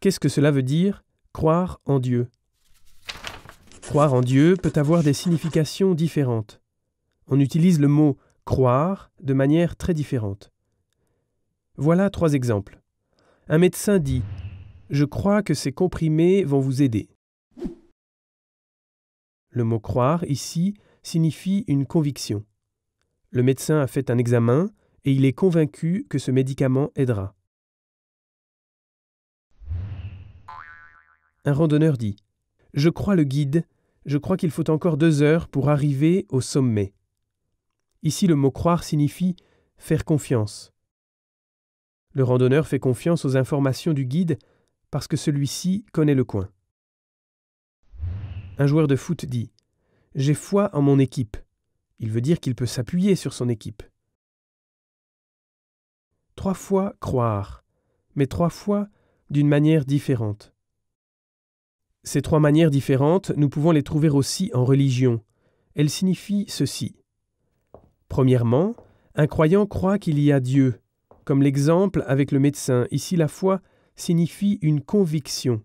Qu'est-ce que cela veut dire croire en Dieu Croire en Dieu peut avoir des significations différentes. On utilise le mot croire de manière très différente. Voilà trois exemples. Un médecin dit ⁇ Je crois que ces comprimés vont vous aider ⁇ Le mot croire ici signifie une conviction. Le médecin a fait un examen et il est convaincu que ce médicament aidera. Un randonneur dit Je crois le guide, je crois qu'il faut encore deux heures pour arriver au sommet. Ici, le mot croire signifie faire confiance. Le randonneur fait confiance aux informations du guide parce que celui-ci connaît le coin. Un joueur de foot dit j'ai foi en mon équipe. Il veut dire qu'il peut s'appuyer sur son équipe. Trois fois croire, mais trois fois d'une manière différente. Ces trois manières différentes, nous pouvons les trouver aussi en religion. Elles signifient ceci. Premièrement, un croyant croit qu'il y a Dieu, comme l'exemple avec le médecin. Ici, la foi signifie une conviction.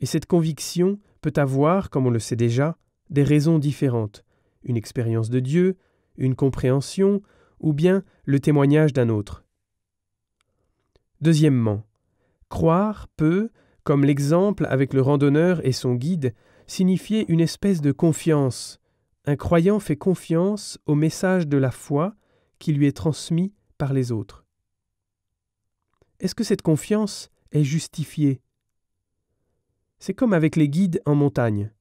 Et cette conviction peut avoir, comme on le sait déjà, des raisons différentes, une expérience de Dieu, une compréhension, ou bien le témoignage d'un autre. Deuxièmement, croire peut, comme l'exemple avec le randonneur et son guide, signifier une espèce de confiance. Un croyant fait confiance au message de la foi qui lui est transmis par les autres. Est-ce que cette confiance est justifiée C'est comme avec les guides en montagne.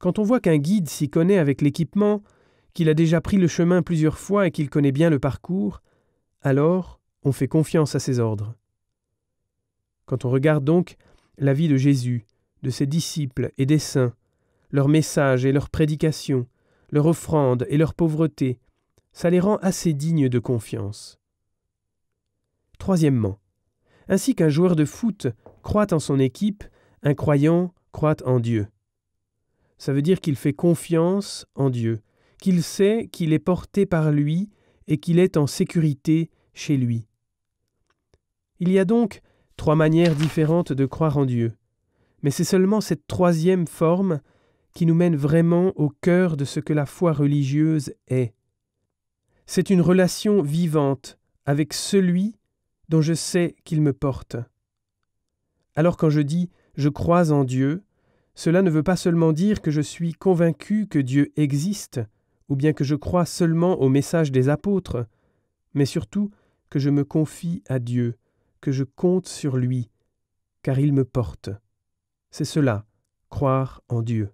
Quand on voit qu'un guide s'y connaît avec l'équipement, qu'il a déjà pris le chemin plusieurs fois et qu'il connaît bien le parcours, alors on fait confiance à ses ordres. Quand on regarde donc la vie de Jésus, de ses disciples et des saints, leurs messages et leurs prédications, leurs offrande et leur pauvreté, ça les rend assez dignes de confiance. Troisièmement, ainsi qu'un joueur de foot croit en son équipe, un croyant croit en Dieu. Ça veut dire qu'il fait confiance en Dieu, qu'il sait qu'il est porté par lui et qu'il est en sécurité chez lui. Il y a donc trois manières différentes de croire en Dieu, mais c'est seulement cette troisième forme qui nous mène vraiment au cœur de ce que la foi religieuse est. C'est une relation vivante avec celui dont je sais qu'il me porte. Alors quand je dis je crois en Dieu, cela ne veut pas seulement dire que je suis convaincu que Dieu existe, ou bien que je crois seulement au message des apôtres, mais surtout que je me confie à Dieu, que je compte sur lui, car il me porte. C'est cela, croire en Dieu.